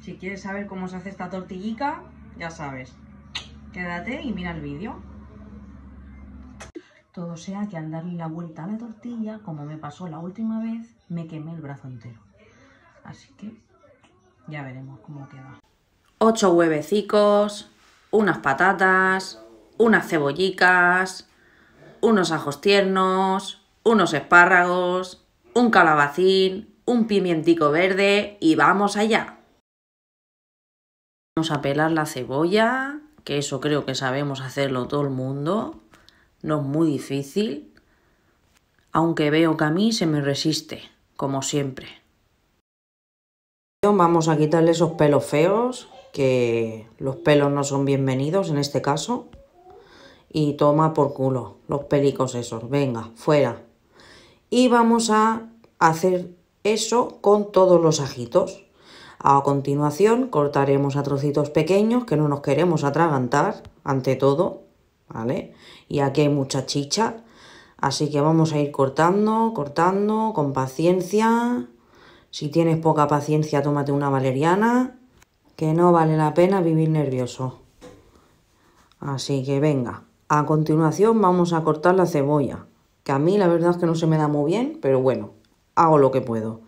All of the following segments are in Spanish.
Si quieres saber cómo se hace esta tortillica, ya sabes. Quédate y mira el vídeo. Todo sea que al darle la vuelta a la tortilla, como me pasó la última vez, me quemé el brazo entero. Así que ya veremos cómo queda. Ocho huevecicos, unas patatas, unas cebollicas, unos ajos tiernos, unos espárragos, un calabacín, un pimientico verde y vamos allá a pelar la cebolla, que eso creo que sabemos hacerlo todo el mundo. No es muy difícil, aunque veo que a mí se me resiste, como siempre. Vamos a quitarle esos pelos feos, que los pelos no son bienvenidos en este caso. Y toma por culo los pelicos esos, venga, fuera. Y vamos a hacer eso con todos los ajitos. A continuación cortaremos a trocitos pequeños que no nos queremos atragantar, ante todo, ¿vale? Y aquí hay mucha chicha, así que vamos a ir cortando, cortando, con paciencia. Si tienes poca paciencia, tómate una valeriana, que no vale la pena vivir nervioso. Así que venga, a continuación vamos a cortar la cebolla, que a mí la verdad es que no se me da muy bien, pero bueno, hago lo que puedo.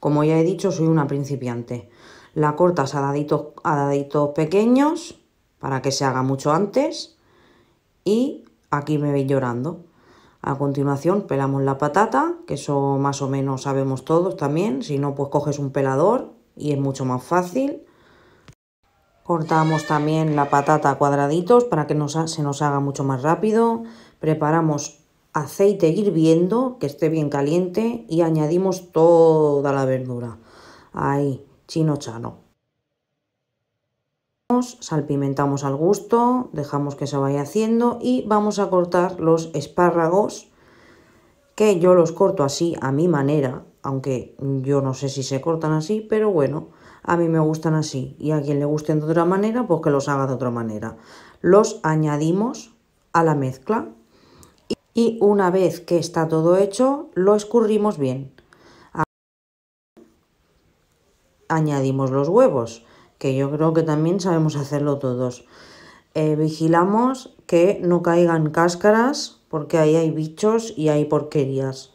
Como ya he dicho, soy una principiante. La cortas a daditos, pequeños para que se haga mucho antes y aquí me veis llorando. A continuación pelamos la patata, que eso más o menos sabemos todos también, si no pues coges un pelador y es mucho más fácil. Cortamos también la patata a cuadraditos para que se nos haga mucho más rápido. Preparamos aceite hirviendo, que esté bien caliente, y añadimos toda la verdura. Ahí, chino chano. Salpimentamos al gusto, dejamos que se vaya haciendo y vamos a cortar los espárragos, que yo los corto así a mi manera, aunque yo no sé si se cortan así, pero bueno, a mí me gustan así y a quien le gusten de otra manera, pues que los haga de otra manera. Los añadimos a la mezcla y una vez que está todo hecho lo escurrimos bien. Añadimos los huevos, que yo creo que también sabemos hacerlo todos. Eh, vigilamos que no caigan cáscaras porque ahí hay bichos y hay porquerías.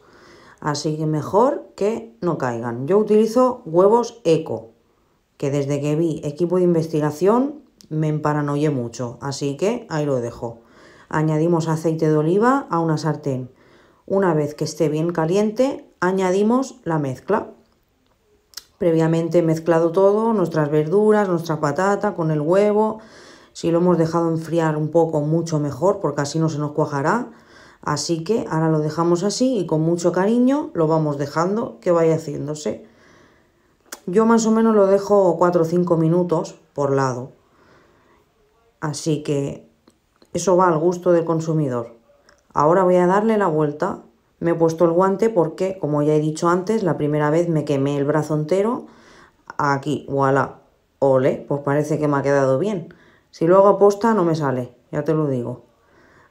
Así que mejor que no caigan. Yo utilizo huevos eco, que desde que vi equipo de investigación me emparanoyé mucho. Así que ahí lo dejo. Añadimos aceite de oliva a una sartén. Una vez que esté bien caliente, añadimos la mezcla. Previamente mezclado todo, nuestras verduras, nuestra patata con el huevo. Si lo hemos dejado enfriar un poco, mucho mejor, porque así no se nos cuajará. Así que ahora lo dejamos así y con mucho cariño lo vamos dejando que vaya haciéndose. Yo más o menos lo dejo 4 o 5 minutos por lado. Así que eso va al gusto del consumidor. Ahora voy a darle la vuelta. Me he puesto el guante porque, como ya he dicho antes, la primera vez me quemé el brazo entero. Aquí, voilà. Ole, pues parece que me ha quedado bien. Si luego aposta no me sale, ya te lo digo.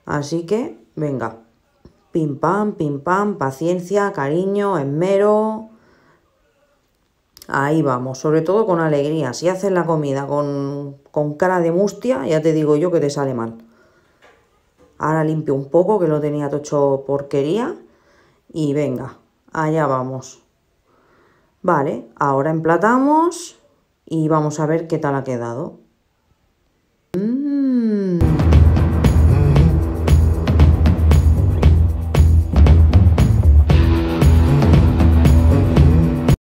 Así que, venga. Pim pam, pim pam, paciencia, cariño, esmero. Ahí vamos, sobre todo con alegría. Si haces la comida con, con cara de mustia, ya te digo yo que te sale mal. Ahora limpio un poco que lo tenía tocho porquería. Y venga, allá vamos. Vale, ahora emplatamos y vamos a ver qué tal ha quedado.